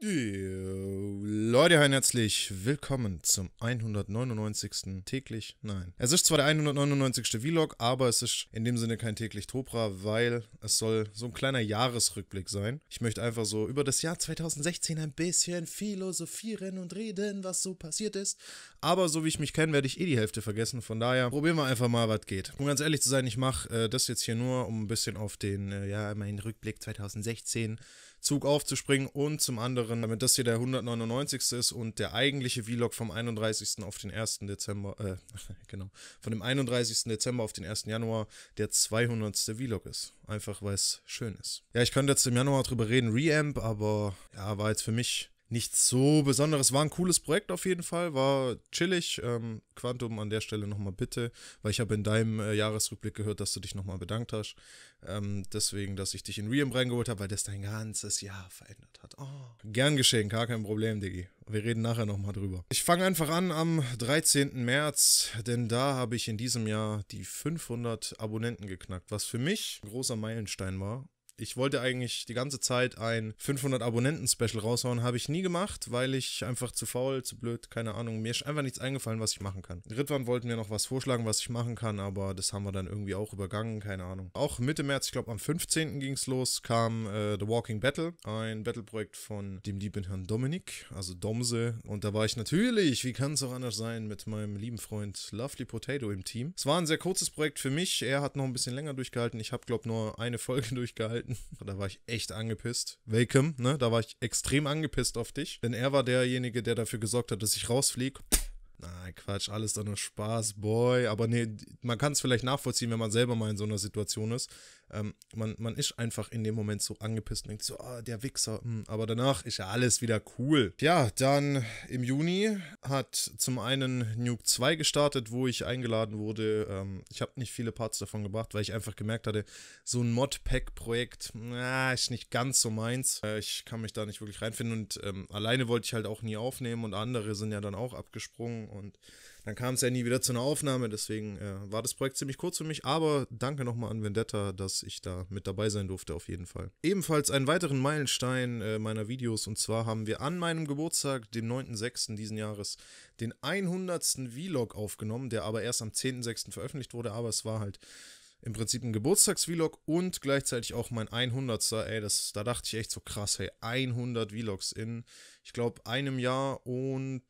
Äh, Leute, herzlich willkommen zum 199. täglich. Nein. Es ist zwar der 199. Vlog, aber es ist in dem Sinne kein täglich Topra, weil es soll so ein kleiner Jahresrückblick sein. Ich möchte einfach so über das Jahr 2016 ein bisschen philosophieren und reden, was so passiert ist. Aber so wie ich mich kenne, werde ich eh die Hälfte vergessen. Von daher probieren wir einfach mal, was geht. Um ganz ehrlich zu sein, ich mache äh, das jetzt hier nur, um ein bisschen auf den, äh, ja, meinen Rückblick 2016 Zug aufzuspringen und zum anderen, damit das hier der 199. ist und der eigentliche Vlog vom 31. auf den 1. Dezember, äh, genau, von dem 31. Dezember auf den 1. Januar der 200. Vlog ist. Einfach, weil es schön ist. Ja, ich könnte jetzt im Januar drüber reden, Reamp, aber ja, war jetzt für mich nichts so Besonderes. War ein cooles Projekt auf jeden Fall, war chillig. Ähm, Quantum an der Stelle nochmal bitte, weil ich habe in deinem äh, Jahresrückblick gehört, dass du dich nochmal bedankt hast. Ähm, deswegen, dass ich dich in Riem reingeholt habe, weil das dein ganzes Jahr verändert hat. Oh. Gern geschehen, gar kein Problem, Diggi. Wir reden nachher nochmal drüber. Ich fange einfach an am 13. März, denn da habe ich in diesem Jahr die 500 Abonnenten geknackt, was für mich ein großer Meilenstein war ich wollte eigentlich die ganze Zeit ein 500 Abonnenten-Special raushauen, habe ich nie gemacht, weil ich einfach zu faul, zu blöd, keine Ahnung, mir ist einfach nichts eingefallen, was ich machen kann. Ritwan wollten mir noch was vorschlagen, was ich machen kann, aber das haben wir dann irgendwie auch übergangen, keine Ahnung. Auch Mitte März, ich glaube am 15. ging es los, kam äh, The Walking Battle, ein Battle-Projekt von dem lieben Herrn Dominik, also Domse. Und da war ich natürlich, wie kann es auch anders sein, mit meinem lieben Freund Lovely Potato im Team. Es war ein sehr kurzes Projekt für mich, er hat noch ein bisschen länger durchgehalten, ich habe glaube nur eine Folge durchgehalten halten. Da war ich echt angepisst. Welcome, ne? Da war ich extrem angepisst auf dich. Denn er war derjenige, der dafür gesorgt hat, dass ich rausfliege. Na, nein, Quatsch, alles doch nur Spaß, boy. Aber nee, man kann es vielleicht nachvollziehen, wenn man selber mal in so einer Situation ist. Ähm, man, man ist einfach in dem Moment so angepisst und denkt so, oh, der Wichser. Mh. Hm, aber danach ist ja alles wieder cool. Ja, dann im Juni hat zum einen Nuke 2 gestartet, wo ich eingeladen wurde. Ähm, ich habe nicht viele Parts davon gebracht, weil ich einfach gemerkt hatte, so ein Modpack-Projekt, ist nicht ganz so meins. Äh, ich kann mich da nicht wirklich reinfinden und ähm, alleine wollte ich halt auch nie aufnehmen und andere sind ja dann auch abgesprungen und dann kam es ja nie wieder zu einer Aufnahme. Deswegen äh, war das Projekt ziemlich kurz für mich. Aber danke nochmal an Vendetta, dass ich da mit dabei sein durfte, auf jeden Fall. Ebenfalls einen weiteren Meilenstein äh, meiner Videos. Und zwar haben wir an meinem Geburtstag, dem 9.6. diesen Jahres, den 100. Vlog aufgenommen, der aber erst am 10.6. veröffentlicht wurde. Aber es war halt im Prinzip ein Geburtstagsvlog und gleichzeitig auch mein 100. Ey, das, da dachte ich echt so krass, hey, 100 Vlogs in, ich glaube, einem Jahr und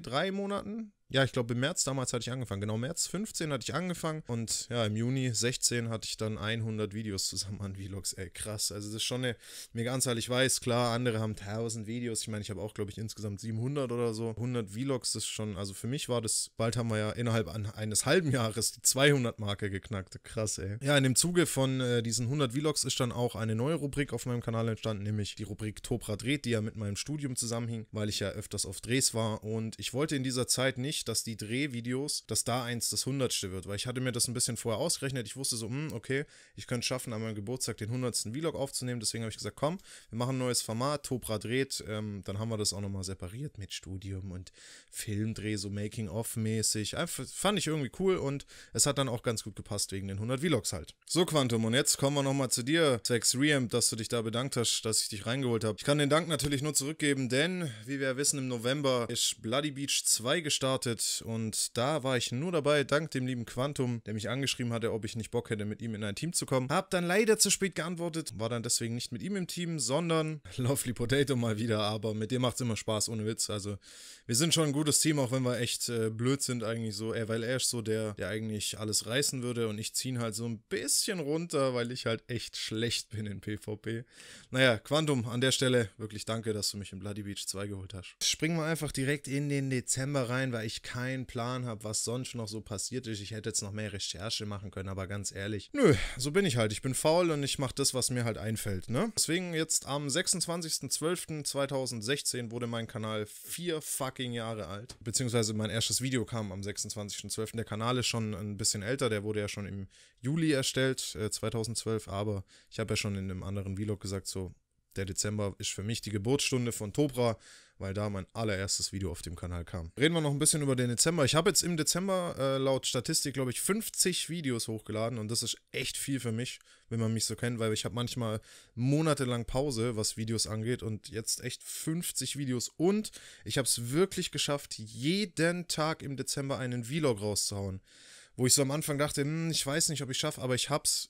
drei Monaten. Ja, ich glaube im März damals hatte ich angefangen. Genau, März 15 hatte ich angefangen und ja, im Juni 16 hatte ich dann 100 Videos zusammen an Vlogs. Ey, krass. Also das ist schon eine mega Anzahl. Ich weiß, klar, andere haben 1000 Videos. Ich meine, ich habe auch, glaube ich, insgesamt 700 oder so. 100 Vlogs ist schon, also für mich war das, bald haben wir ja innerhalb eines halben Jahres die 200-Marke geknackt. Krass, ey. Ja, in dem Zuge von äh, diesen 100 Vlogs ist dann auch eine neue Rubrik auf meinem Kanal entstanden, nämlich die Rubrik Topra dreht, die ja mit meinem Studium zusammenhing, weil ich ja öfters auf Drehs war und ich ich wollte in dieser Zeit nicht, dass die Drehvideos, dass da eins das Hundertste wird, weil ich hatte mir das ein bisschen vorher ausgerechnet. Ich wusste so, mh, hm, okay, ich könnte es schaffen, an meinem Geburtstag den hundertsten Vlog aufzunehmen. Deswegen habe ich gesagt, komm, wir machen ein neues Format, Topra dreht, ähm, dann haben wir das auch nochmal separiert mit Studium und Filmdreh, so Making-of-mäßig. Fand ich irgendwie cool und es hat dann auch ganz gut gepasst wegen den 100 Vlogs halt. So, Quantum, und jetzt kommen wir nochmal zu dir, Sex Reamp, dass du dich da bedankt hast, dass ich dich reingeholt habe. Ich kann den Dank natürlich nur zurückgeben, denn, wie wir wissen, im November ist Bloody Beach 2 gestartet und da war ich nur dabei, dank dem lieben Quantum, der mich angeschrieben hatte, ob ich nicht Bock hätte, mit ihm in ein Team zu kommen. Hab dann leider zu spät geantwortet, war dann deswegen nicht mit ihm im Team, sondern Lovely Potato mal wieder, aber mit dem macht's immer Spaß, ohne Witz. Also wir sind schon ein gutes Team, auch wenn wir echt äh, blöd sind eigentlich so, äh, weil er ist so der, der eigentlich alles reißen würde und ich ziehe halt so ein bisschen runter, weil ich halt echt schlecht bin in PvP. Naja, Quantum, an der Stelle wirklich danke, dass du mich in Bloody Beach 2 geholt hast. Springen wir einfach direkt in den den Dezember rein, weil ich keinen Plan habe, was sonst noch so passiert ist. Ich hätte jetzt noch mehr Recherche machen können, aber ganz ehrlich, nö, so bin ich halt. Ich bin faul und ich mache das, was mir halt einfällt, ne? Deswegen jetzt am 26.12.2016 wurde mein Kanal vier fucking Jahre alt. Beziehungsweise mein erstes Video kam am 26.12. Der Kanal ist schon ein bisschen älter, der wurde ja schon im Juli erstellt, äh, 2012, aber ich habe ja schon in einem anderen Vlog gesagt, so, der Dezember ist für mich die Geburtsstunde von Topra weil da mein allererstes Video auf dem Kanal kam. Reden wir noch ein bisschen über den Dezember. Ich habe jetzt im Dezember äh, laut Statistik, glaube ich, 50 Videos hochgeladen und das ist echt viel für mich, wenn man mich so kennt, weil ich habe manchmal monatelang Pause, was Videos angeht und jetzt echt 50 Videos und ich habe es wirklich geschafft, jeden Tag im Dezember einen Vlog rauszuhauen wo ich so am Anfang dachte, hm, ich weiß nicht, ob ich schaffe, aber ich hab's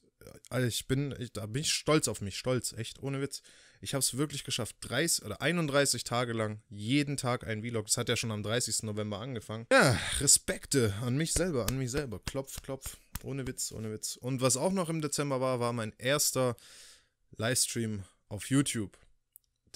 also ich bin, ich, da bin ich stolz auf mich, stolz, echt, ohne Witz. Ich habe es wirklich geschafft, 30 oder 31 Tage lang jeden Tag ein Vlog. Das hat ja schon am 30. November angefangen. Ja, Respekte an mich selber, an mich selber. Klopf, klopf. Ohne Witz, ohne Witz. Und was auch noch im Dezember war, war mein erster Livestream auf YouTube.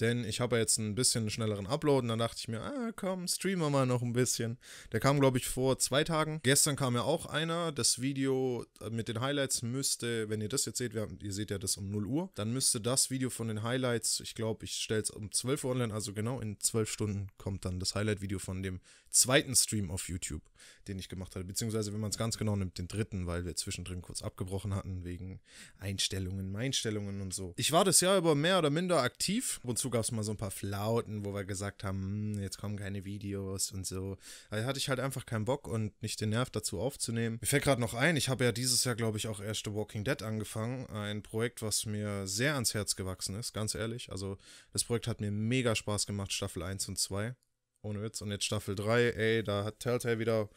Denn ich habe jetzt ein bisschen schnelleren Upload und dann dachte ich mir, ah komm, streamen wir mal noch ein bisschen. Der kam, glaube ich, vor zwei Tagen. Gestern kam ja auch einer. Das Video äh, mit den Highlights müsste, wenn ihr das jetzt seht, wir, ihr seht ja das um 0 Uhr, dann müsste das Video von den Highlights, ich glaube, ich stelle es um 12 Uhr online, also genau in 12 Stunden kommt dann das Highlight-Video von dem zweiten Stream auf YouTube, den ich gemacht hatte. Beziehungsweise, wenn man es ganz genau nimmt, den dritten, weil wir zwischendrin kurz abgebrochen hatten wegen Einstellungen, Meinstellungen und so. Ich war das Jahr über mehr oder minder aktiv, wozu gab es mal so ein paar Flauten, wo wir gesagt haben, hm, jetzt kommen keine Videos und so. Da hatte ich halt einfach keinen Bock und nicht den Nerv dazu aufzunehmen. Mir fällt gerade noch ein, ich habe ja dieses Jahr, glaube ich, auch erst The Walking Dead angefangen. Ein Projekt, was mir sehr ans Herz gewachsen ist, ganz ehrlich. Also das Projekt hat mir mega Spaß gemacht, Staffel 1 und 2. Ohne Witz. Und jetzt Staffel 3, ey, da hat Telltale wieder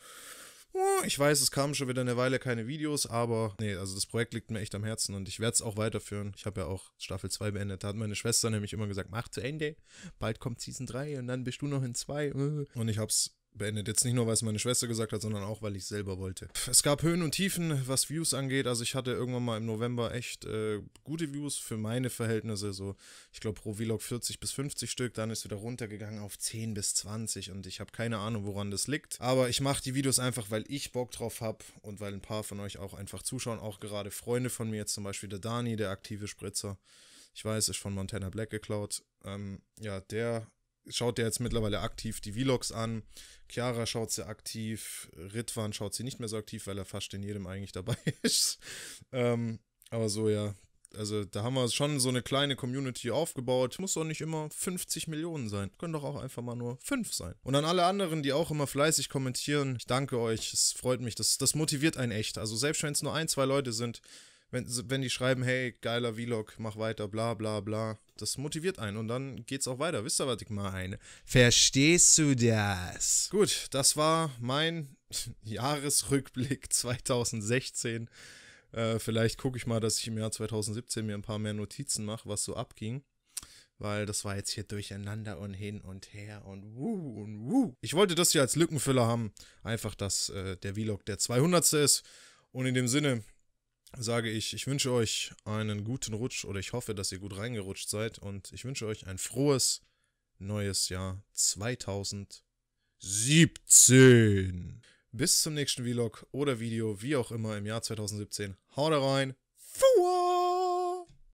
ich weiß, es kamen schon wieder eine Weile keine Videos, aber nee, also das Projekt liegt mir echt am Herzen und ich werde es auch weiterführen. Ich habe ja auch Staffel 2 beendet. Da hat meine Schwester nämlich immer gesagt, mach zu Ende, bald kommt Season 3 und dann bist du noch in 2. Und ich habe es beendet. Jetzt nicht nur, weil es meine Schwester gesagt hat, sondern auch, weil ich selber wollte. Es gab Höhen und Tiefen, was Views angeht. Also ich hatte irgendwann mal im November echt äh, gute Views für meine Verhältnisse. So, ich glaube, pro Vlog 40 bis 50 Stück. Dann ist wieder runtergegangen auf 10 bis 20 und ich habe keine Ahnung, woran das liegt. Aber ich mache die Videos einfach, weil ich Bock drauf habe und weil ein paar von euch auch einfach zuschauen. Auch gerade Freunde von mir, zum Beispiel der Dani, der aktive Spritzer. Ich weiß, ist von Montana Black geklaut. Ähm, ja, der schaut der jetzt mittlerweile aktiv die Vlogs an. Chiara schaut sie aktiv. Ritwan schaut sie nicht mehr so aktiv, weil er fast in jedem eigentlich dabei ist. Ähm, aber so, ja. Also da haben wir schon so eine kleine Community aufgebaut. Muss doch nicht immer 50 Millionen sein. Können doch auch einfach mal nur 5 sein. Und an alle anderen, die auch immer fleißig kommentieren, ich danke euch. Es freut mich. Das, das motiviert einen echt. Also selbst wenn es nur ein, zwei Leute sind, wenn, wenn die schreiben, hey, geiler Vlog, mach weiter, bla bla bla, das motiviert einen und dann geht's auch weiter. Wisst ihr, was ich meine? Verstehst du das? Gut, das war mein Jahresrückblick 2016. Äh, vielleicht gucke ich mal, dass ich im Jahr 2017 mir ein paar mehr Notizen mache, was so abging weil das war jetzt hier durcheinander und hin und her und wuh und wuh. Ich wollte das hier als Lückenfüller haben, einfach, dass äh, der Vlog der 200. ist. Und in dem Sinne, sage ich, ich wünsche euch einen guten Rutsch oder ich hoffe, dass ihr gut reingerutscht seid und ich wünsche euch ein frohes neues Jahr 2017. Bis zum nächsten Vlog oder Video, wie auch immer, im Jahr 2017. Haut rein. Fuhr!